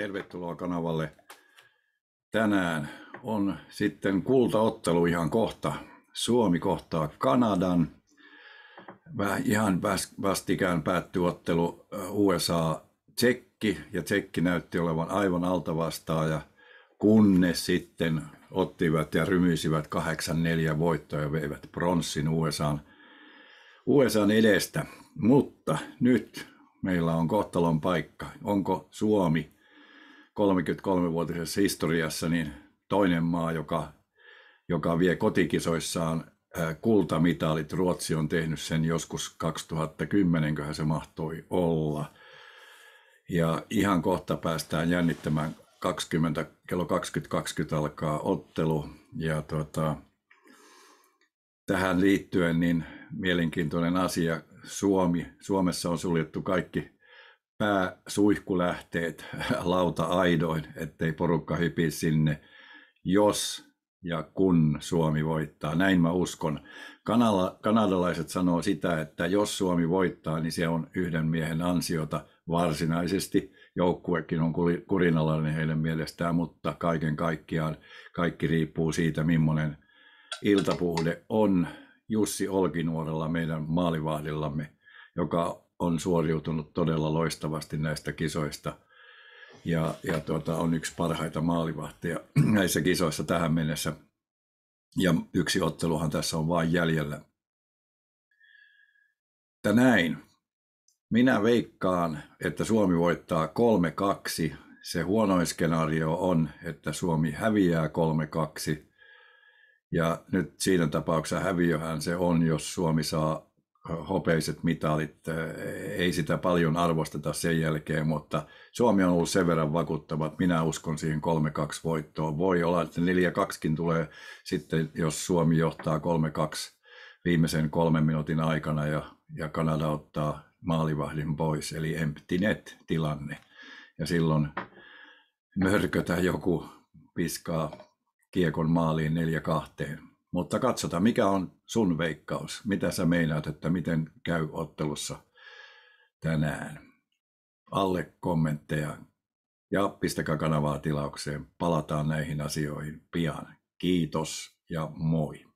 Tervetuloa kanavalle. Tänään on sitten kultaottelu ihan kohta. Suomi kohtaa Kanadan. Ihan vastikään päättyi ottelu USA Tsekki ja Tsekki näytti olevan aivan altavastaaja, kunnes sitten ottivat ja rymyisivät 8-4 voittoa ja veivät pronssin USAan. USAan edestä. Mutta nyt meillä on kohtalon paikka. Onko Suomi 33-vuotisessa historiassa niin toinen maa, joka, joka vie kotikisoissaan kultamitalit. Ruotsi on tehnyt sen joskus 2010, kun se mahtoi olla. Ja ihan kohta päästään jännittämään 20, kello 20.20 alkaa ottelu. Ja tuota, tähän liittyen niin mielenkiintoinen asia. Suomi, Suomessa on suljettu kaikki pääsuihkulähteet lauta-aidoin, ettei porukka hypi sinne, jos ja kun Suomi voittaa. Näin mä uskon. Kanala, kanadalaiset sanoo sitä, että jos Suomi voittaa, niin se on yhden miehen ansiota varsinaisesti. Joukkuekin on kurinalainen heidän mielestään, mutta kaiken kaikkiaan kaikki riippuu siitä, millainen iltapuhde on Jussi Olkinuorella, meidän maalivahdillamme, joka on suoriutunut todella loistavasti näistä kisoista ja, ja tuota, on yksi parhaita maalivahteja näissä kisoissa tähän mennessä. Ja yksi otteluhan tässä on vain jäljellä. Että näin. Minä veikkaan, että Suomi voittaa 3-2. Se huonoin skenaario on, että Suomi häviää 3-2. Ja nyt siinä tapauksessa häviöhän se on, jos Suomi saa hopeiset mitalit, ei sitä paljon arvosteta sen jälkeen, mutta Suomi on ollut sen verran vakuuttava, että minä uskon siihen 3-2 voittoon. Voi olla, että 4-2kin tulee sitten, jos Suomi johtaa 3-2 viimeisen kolmen minuutin aikana ja, ja Kanada ottaa maalivahdin pois, eli empty net tilanne. Ja silloin mörkötä joku piskaa kiekon maaliin 4-2. Mutta katsotaan, mikä on sun veikkaus? Mitä sä meinaat, että miten käy ottelussa tänään? Alle kommentteja ja pistäkää kanavaa tilaukseen. Palataan näihin asioihin pian. Kiitos ja moi.